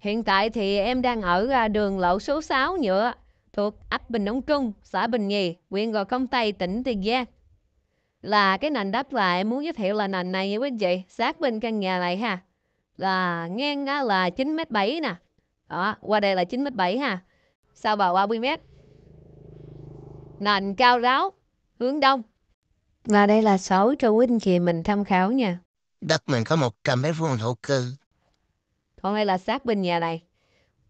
Hiện tại thì em đang ở à, đường lộ số 6 nhựa thuộc ấp Bình Đông Trung, xã Bình Nhì, huyện Gò Công Tây, tỉnh Tiền Giang. Là cái nền đất là em muốn giới thiệu là nền này nha quý anh chị, sát bên căn nhà này ha. Là ngang là 9m7 nè. Đó, qua đây là 9m7 ha. Sau vào 30m. Nền cao ráo, hướng đông. Và đây là sổ cho quý anh chị mình tham khảo nha. Đất mình có 100 mét vuông thổ cư, còn đây là sát bên nhà này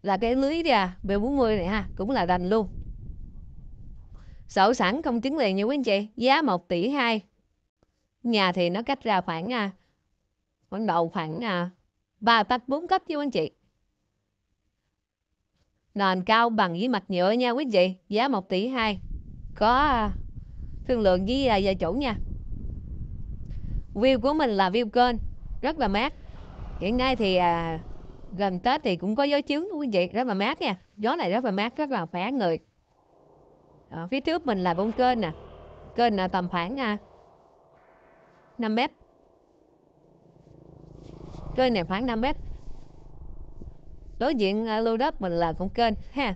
là cái lưới ra à, B40 này ha cũng là đành luôn sổ sẵn không chứng liền nha quý anh chị giá 1 tỷ 2 nhà thì nó cách ra khoảng à, khoảng độ khoảng 3 tách 4 cấp chứ quý anh chị nền cao bằng với mặt nhựa nha quý anh chị giá 1 tỷ 2 có à, thương lượng với gia chủ nha view của mình là view kênh rất là mát hiện nay thì à, gần Tết thì cũng có gió chiếu quý vị rất là mát nha gió này rất là mát rất là khỏe người ở ờ, phía trước mình là bông kênh nè kênh là ờ, tầm khoảng 5 ờ, mét kênh này khoảng 5 mét đối diện lưu đất mình là con kênh ha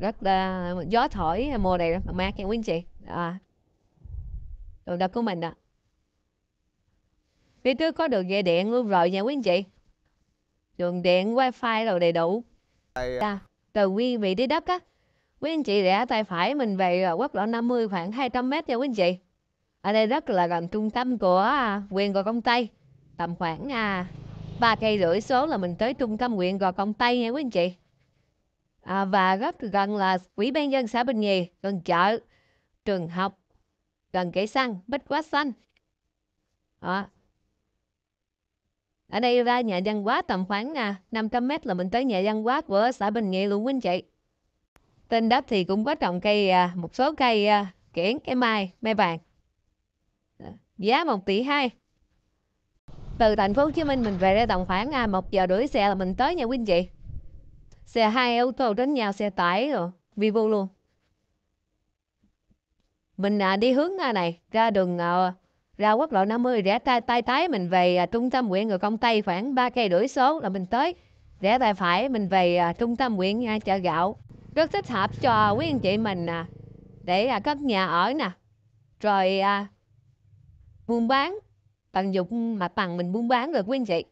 rất là gió thổi mùa này rất là mát nha quý anh chị à, đồ đập của mình ạ phía trước có đường dây điện luôn rồi nha quý anh chị đường điện wifi rồi đầy đủ à, dạ, từ quy vị đi đắp á quý anh chị rẽ tay phải mình về quốc lộ 50 khoảng 200 mét nha quý anh chị ở đây rất là gần trung tâm của quyền à, gò công tây tầm khoảng à, ba cây rưỡi số là mình tới trung tâm huyện gò công tây nha quý anh chị à, và rất gần là ủy ban dân xã bình nhì gần chợ trường học gần cây xăng bích quá xanh ở đây ra nhà văn hóa tầm khoảng à, nè, 500 mét là mình tới nhà văn hóa của xã Bình Nghị luôn huynh chị. Tên đáp thì cũng có trồng cây, à, một số cây à, kiển, cây mai, mai vàng. Ờ, giá 1 tỷ 2. Từ thành phố Hồ Chí Minh mình về đây tầm khoảng 1 giờ rưỡi xe là mình tới nhà huynh chị. Xe hai ô tô đến nhà xe tải rồi, vivo luôn. Mình đi hướng này, ra đường ra quốc lộ 50 rẽ tay tay trái mình về à, trung tâm huyện người công tây khoảng 3 cây đuổi số là mình tới rẽ tay phải mình về à, trung tâm huyện à, chợ gạo rất thích hợp cho quý anh chị mình à, để à, cất nhà ở nè rồi à, buôn bán tận dụng mặt bằng mình buôn bán rồi quý anh chị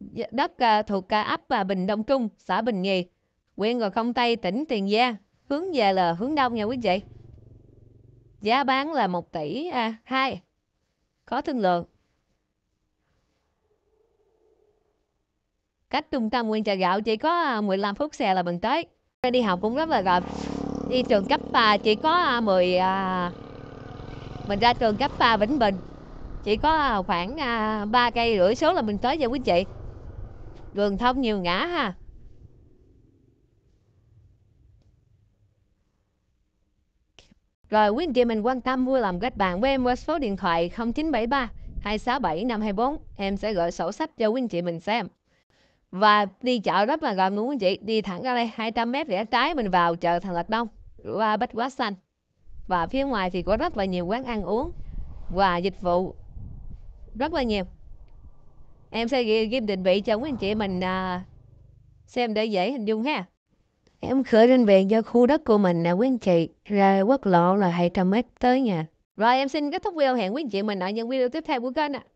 dạ, đất à, thuộc à, ấp à, Bình Đông Trung xã Bình Nhì huyện người Công Tây tỉnh Tiền Giang hướng về là hướng đông nha quý anh chị Giá bán là 1 tỷ à, 2. Có thương lượng. Cách trung tâm nguyên chợ gạo chỉ có 15 à, phút xe là mình tới. Đi học cũng rất là gần. Đi trường cấp chỉ có 10 à, à, mình ra trường cấp 3 Vĩnh Bình chỉ có khoảng ba cây rưỡi số là mình tới cho quý chị đường thông nhiều ngã ha Rồi quý anh chị mình quan tâm vui lòng kết bạn với em qua số điện thoại 0973 267 524. Em sẽ gửi sổ sách cho quý anh chị mình xem. Và đi chợ rất là gần luôn quý anh chị. Đi thẳng ra đây 200 mét rẽ trái mình vào chợ Thành Lạch Đông qua Bách Quá Xanh. Và phía ngoài thì có rất là nhiều quán ăn uống và dịch vụ rất là nhiều. Em sẽ ghi, ghi định vị cho quý anh chị mình à, xem để dễ hình dung ha. Em khởi lên việc do khu đất của mình nè quý anh chị ra quốc lộ là 200 mét tới nhà. Rồi em xin kết thúc video hẹn quý anh chị mình ở những video tiếp theo của kênh ạ. À.